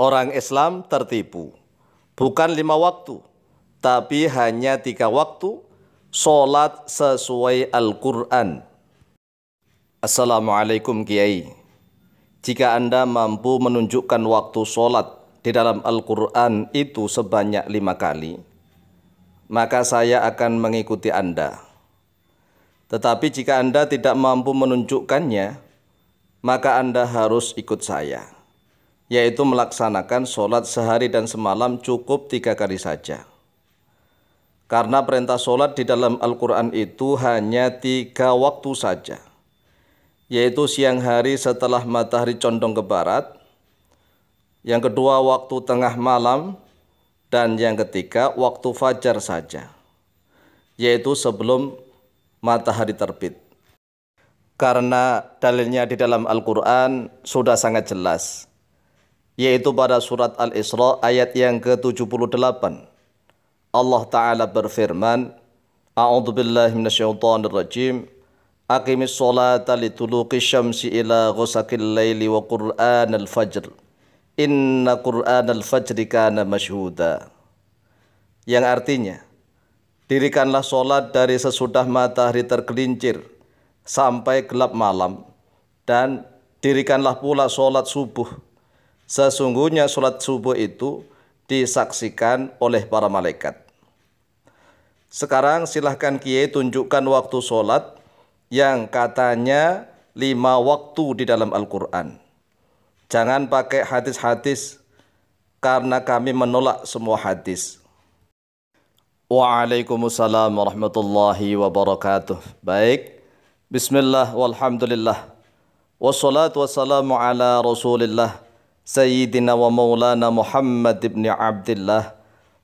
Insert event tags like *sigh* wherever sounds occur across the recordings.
orang Islam tertipu. Bukan lima waktu, tapi hanya tiga waktu solat sesuai Al-Quran. Assalamualaikum Kiai. Jika Anda mampu menunjukkan waktu solat di dalam Al-Quran itu sebanyak lima kali, maka saya akan mengikuti Anda. Tetapi jika Anda tidak mampu menunjukkannya, maka Anda harus ikut saya yaitu melaksanakan sholat sehari dan semalam cukup tiga kali saja. Karena perintah sholat di dalam Al-Quran itu hanya tiga waktu saja, yaitu siang hari setelah matahari condong ke barat, yang kedua waktu tengah malam, dan yang ketiga waktu fajar saja, yaitu sebelum matahari terbit. Karena dalilnya di dalam Al-Quran sudah sangat jelas yaitu pada surat Al-Isra ayat yang ke-78. Allah Ta'ala berfirman, A'udhu billahi minasyaitanir rajim, Aqimis solata lituluqi syamsi ila ghusakil layli wa qur'an al-fajr. Inna qur'an al-fajri kana masyhuda. Yang artinya, dirikanlah sholat dari sesudah matahari tergelincir sampai gelap malam, dan dirikanlah pula sholat subuh Sesungguhnya sholat subuh itu disaksikan oleh para malaikat. Sekarang silahkan Kiai tunjukkan waktu sholat yang katanya lima waktu di dalam Al-Quran. Jangan pakai hadis-hadis karena kami menolak semua hadis. Waalaikumsalam warahmatullahi wabarakatuh. Baik. Bismillah walhamdulillah. Wassalatu wassalamu ala rasulillah Sayyidina wa Muhammad ibn Abdullah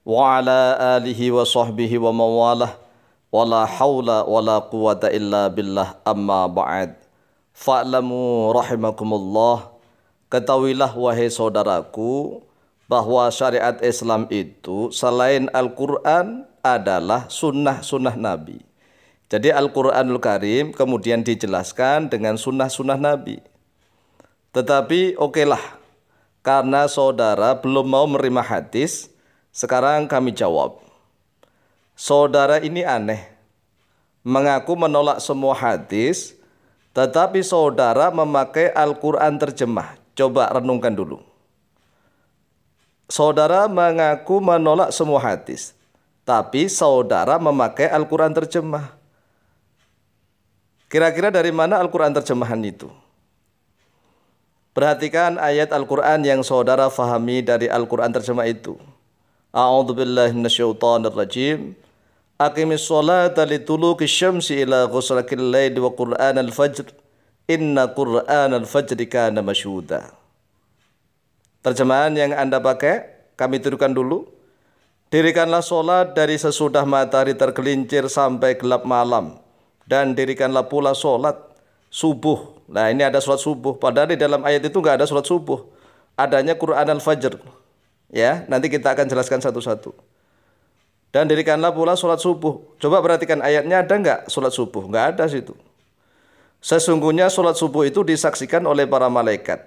Wa ala alihi wa sahbihi wa mawalah Wa la hawla wa la quwata illa billah amma بعد Fa'lamu rahimakumullah Ketahuilah wahai saudaraku bahwa syariat Islam itu selain Al-Quran adalah sunnah-sunnah Nabi. Jadi Al-Quranul Karim kemudian dijelaskan dengan sunnah-sunnah Nabi. Tetapi okelah okay karena saudara belum mau menerima hadis, sekarang kami jawab. Saudara ini aneh, mengaku menolak semua hadis, tetapi saudara memakai Al-Quran terjemah. Coba renungkan dulu. Saudara mengaku menolak semua hadis, tapi saudara memakai Al-Quran terjemah. Kira-kira dari mana Al-Quran terjemahan itu? Perhatikan ayat Al-Quran yang saudara fahami dari Al-Quran terjemah itu. A'udhu billahi minasyautanir rajim. Aqimis sholata tuluki syamsi ila ghusrakil layli wa qur'an al-fajr. Inna qur'an al-fajr kana masyuda. Terjemahan yang Anda pakai, kami turunkan dulu. Dirikanlah sholat dari sesudah matahari tergelincir sampai gelap malam. Dan dirikanlah pula sholat subuh Nah ini ada sholat subuh. Padahal di dalam ayat itu nggak ada sholat subuh. Adanya Quran al-Fajr. Ya, nanti kita akan jelaskan satu-satu. Dan dirikanlah pula sholat subuh. Coba perhatikan ayatnya ada nggak sholat subuh? Nggak ada situ. Sesungguhnya sholat subuh itu disaksikan oleh para malaikat.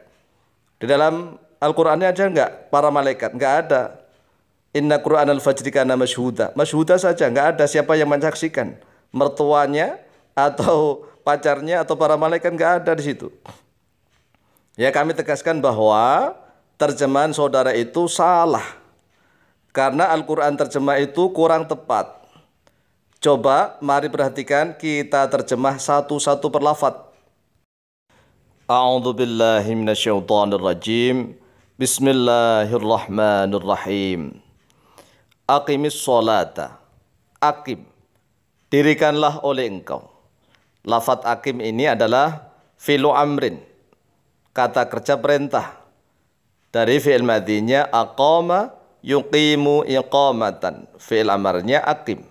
Di dalam Al-Qur'annya aja nggak para malaikat, nggak ada. Inna Qur'an al-fajri kana masyhuda. Masyhuda saja, nggak ada siapa yang menyaksikan. Mertuanya atau pacarnya atau para malaikat nggak ada di situ. Ya kami tegaskan bahwa terjemahan saudara itu salah. Karena Al-Quran terjemah itu kurang tepat. Coba mari perhatikan kita terjemah satu-satu per lafad. billahi rajim. Bismillahirrahmanirrahim. Aqimis sholata. Aqim. Dirikanlah oleh engkau Lafat akim ini adalah filu amrin. Kata kerja perintah. Dari fi'il madinya aqama yuqimu iqamatan. Fi'il amarnya akim.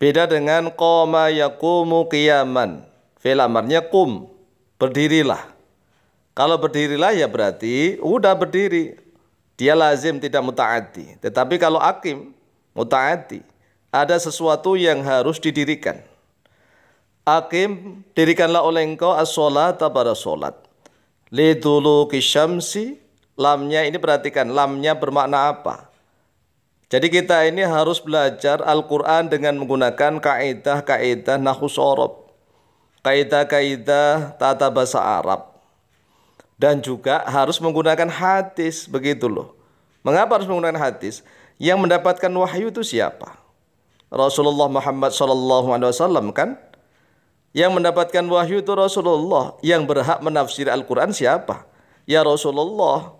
Beda dengan qama yakumu qiyaman. Fi'il amarnya kum. Berdirilah. Kalau berdirilah ya berarti udah berdiri. Dia lazim tidak mutaati. Tetapi kalau akim mutaati ada sesuatu yang harus didirikan. Akim dirikanlah oleh engkau as-sholata pada sholat. Lidulu kisyamsi, lamnya ini perhatikan, lamnya bermakna apa? Jadi kita ini harus belajar Al-Quran dengan menggunakan kaidah-kaidah nahu sorob. kaidah-kaidah tata bahasa Arab, dan juga harus menggunakan hadis begitu loh. Mengapa harus menggunakan hadis? Yang mendapatkan wahyu itu siapa? Rasulullah Muhammad SAW kan? Yang mendapatkan wahyu itu Rasulullah. Yang berhak menafsir Al-Quran siapa? Ya Rasulullah.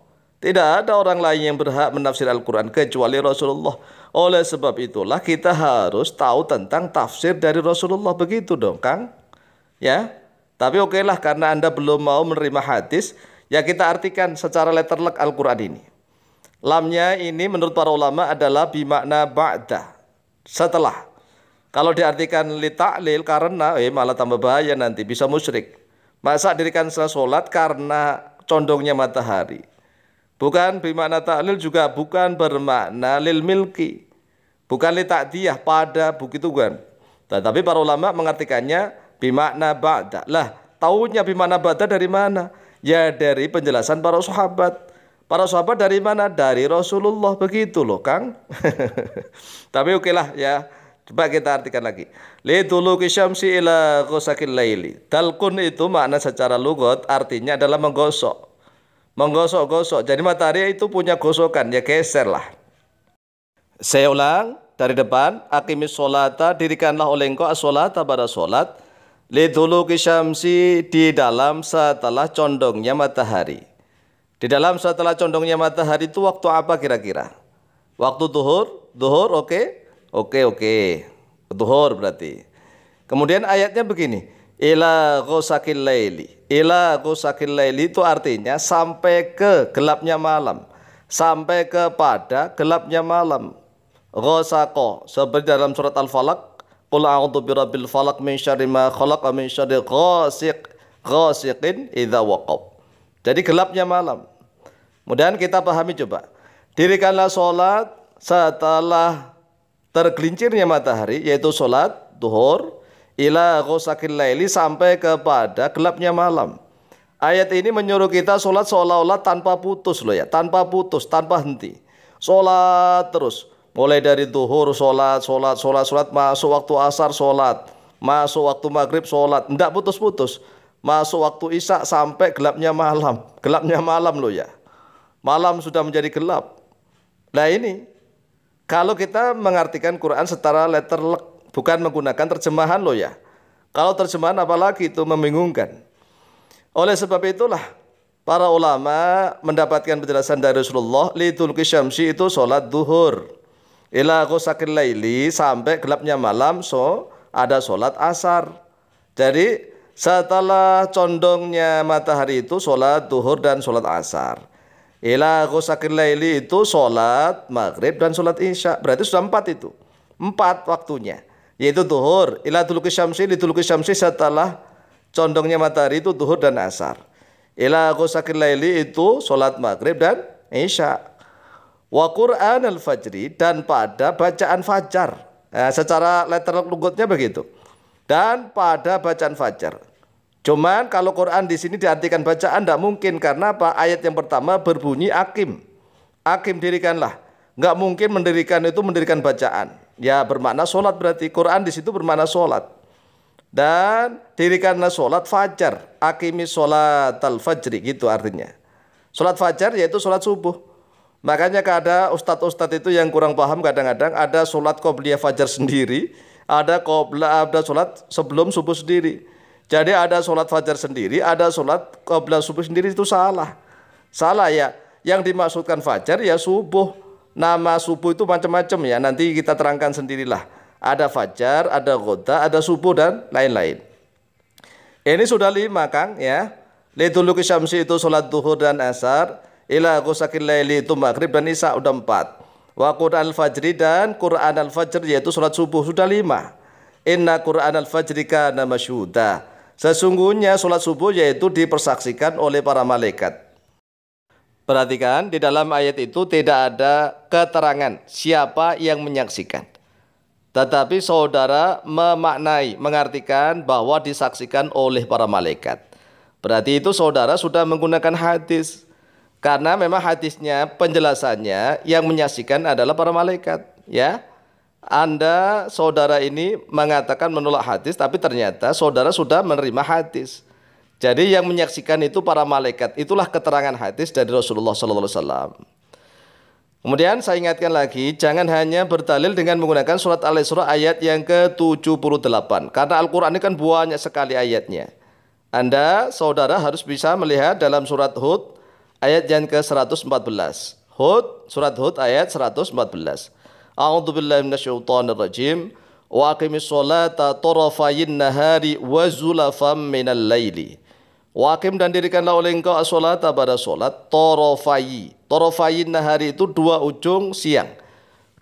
Tidak ada orang lain yang berhak menafsir Al-Quran kecuali Rasulullah. Oleh sebab itulah kita harus tahu tentang tafsir dari Rasulullah. Begitu dong Kang. Ya. Tapi oke lah, karena Anda belum mau menerima hadis. Ya kita artikan secara letterlek Al-Quran ini. Lamnya ini menurut para ulama adalah bimakna ba'da. Setelah kalau diartikan li ta'lil karena eh malah tambah bahaya nanti bisa musyrik. Masa dirikan setelah sholat karena condongnya matahari. Bukan bimakna ta'lil juga bukan bermakna lil milki. Bukan li ta'diyah pada begitu kan. Tetapi para ulama mengartikannya bimakna ba'da. Lah, tahunya bimakna ba'da dari mana? Ya dari penjelasan para sahabat. Para sahabat dari mana? Dari Rasulullah begitu loh, Kang. *laughs* Tapi okelah okay ya. Coba kita artikan lagi. Liduluki kisamsi ila ghusakil laili. Talqun itu makna secara lugot artinya adalah menggosok. Menggosok-gosok. Jadi matahari itu punya gosokan, ya geser lah. Saya ulang dari depan. Akimis solata, dirikanlah oleh engkau asolata pada solat. Liduluki kisamsi di dalam setelah condongnya matahari. Di dalam setelah condongnya matahari itu waktu apa kira-kira? Waktu duhur, duhur oke. Okay Oke, oke. Duhur berarti. Kemudian ayatnya begini. Ila gosakil laili. Ila gosakil laili itu artinya sampai ke gelapnya malam. Sampai kepada gelapnya malam. Gosako. Seperti dalam surat al falak, Qul a'udhu birabil falak min syari ma khalaq min syari ghasiq. Ghasiqin idha waqab. Jadi gelapnya malam. Kemudian kita pahami coba. Dirikanlah sholat setelah tergelincirnya matahari yaitu sholat duhur ila ghosakil laili sampai kepada gelapnya malam. Ayat ini menyuruh kita sholat seolah-olah tanpa putus loh ya, tanpa putus, tanpa henti. Sholat terus, mulai dari duhur sholat, sholat, sholat, sholat, masuk waktu asar sholat, masuk waktu maghrib sholat, tidak putus-putus. Masuk waktu isya sampai gelapnya malam, gelapnya malam loh ya. Malam sudah menjadi gelap. Nah ini kalau kita mengartikan Quran secara letterlek, bukan menggunakan terjemahan loh ya. Kalau terjemahan apalagi itu membingungkan. Oleh sebab itulah para ulama mendapatkan penjelasan dari Rasulullah litulki syamsi itu sholat duhur. Ila ghusakil laili sampai gelapnya malam so ada sholat asar. Jadi setelah condongnya matahari itu sholat duhur dan sholat asar. Ila ghusakil laili itu sholat maghrib dan sholat isya. Berarti sudah empat itu. Empat waktunya. Yaitu duhur. Ila tuluki syamsi, ke syamsi setelah condongnya matahari itu duhur dan asar. Ila ghusakil laili itu sholat maghrib dan isya. Wa Qur'an al-fajri dan pada bacaan fajar. Nah, secara letter lugutnya begitu. Dan pada bacaan fajar. Cuman kalau Quran di sini diartikan bacaan tidak mungkin karena apa? Ayat yang pertama berbunyi akim. Akim dirikanlah. Nggak mungkin mendirikan itu mendirikan bacaan. Ya bermakna sholat berarti. Quran di situ bermakna sholat. Dan dirikanlah sholat fajar. Akimi sholat al-fajri. Gitu artinya. Sholat fajar yaitu sholat subuh. Makanya ada ustadz-ustadz itu yang kurang paham kadang-kadang ada sholat qobliyah fajar sendiri. Ada qobla, ada sholat sebelum subuh sendiri. Jadi ada sholat fajar sendiri, ada sholat qabla subuh sendiri itu salah. Salah ya. Yang dimaksudkan fajar ya subuh. Nama subuh itu macam-macam ya. Nanti kita terangkan sendirilah. Ada fajar, ada ghoda, ada subuh dan lain-lain. Ini sudah lima Kang ya. Lidulu syamsi itu sholat duhur dan asar. Ila gusakil laili itu maghrib dan isya udah empat. Wa Qur'an al-fajri dan Qur'an al-fajr yaitu sholat subuh sudah lima. Inna Qur'an al-fajri kana masyudah. Sesungguhnya sholat subuh yaitu dipersaksikan oleh para malaikat. Perhatikan, di dalam ayat itu tidak ada keterangan siapa yang menyaksikan. Tetapi saudara memaknai, mengartikan bahwa disaksikan oleh para malaikat. Berarti itu saudara sudah menggunakan hadis. Karena memang hadisnya penjelasannya yang menyaksikan adalah para malaikat, ya. Anda saudara ini mengatakan menolak hadis tapi ternyata saudara sudah menerima hadis. Jadi yang menyaksikan itu para malaikat. Itulah keterangan hadis dari Rasulullah sallallahu alaihi Kemudian saya ingatkan lagi, jangan hanya berdalil dengan menggunakan surat Al-Isra ayat yang ke-78. Karena Al-Qur'an ini kan banyak sekali ayatnya. Anda, saudara harus bisa melihat dalam surat Hud ayat yang ke-114. Hud, surat Hud ayat 114. A'udzu billahi minasyaitonir rajim. Wa aqimish sholata tarafayin nahari wa zulafam minal laili. Wa aqim dan dirikanlah oleh engkau as-sholata pada salat tarafayi. Tarafayin nahari itu dua ujung siang.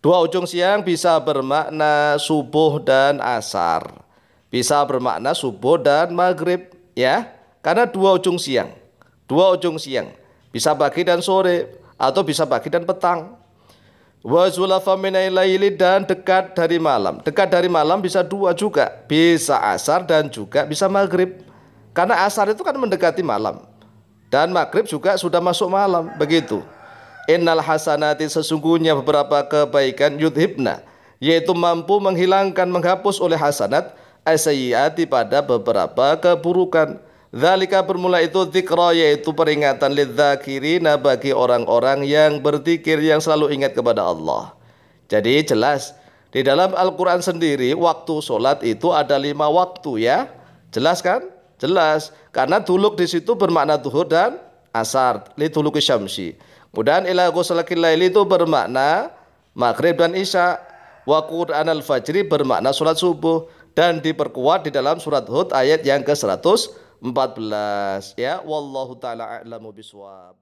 Dua ujung siang bisa bermakna subuh dan asar. Bisa bermakna subuh dan maghrib ya. Karena dua ujung siang. Dua ujung siang. Bisa pagi dan sore atau bisa pagi dan petang laili dan dekat dari malam. Dekat dari malam bisa dua juga, bisa asar dan juga bisa maghrib. Karena asar itu kan mendekati malam. Dan maghrib juga sudah masuk malam, begitu. Innal hasanati sesungguhnya beberapa kebaikan yudhibna yaitu mampu menghilangkan menghapus oleh hasanat asyiyati pada beberapa keburukan Zalika bermula itu zikra yaitu peringatan lidzakirina bagi orang-orang yang berzikir yang selalu ingat kepada Allah. Jadi jelas di dalam Al-Quran sendiri waktu sholat itu ada lima waktu ya. Jelas kan? Jelas. Karena duluk di situ bermakna duhur dan asar. Liduluki syamsi. Kemudian ila ghuslakil laili itu bermakna maghrib dan isya. Wa Qur'an al-fajri bermakna sholat subuh. Dan diperkuat di dalam surat Hud ayat yang ke-100 14 ya wallahu taala a'lamu biswab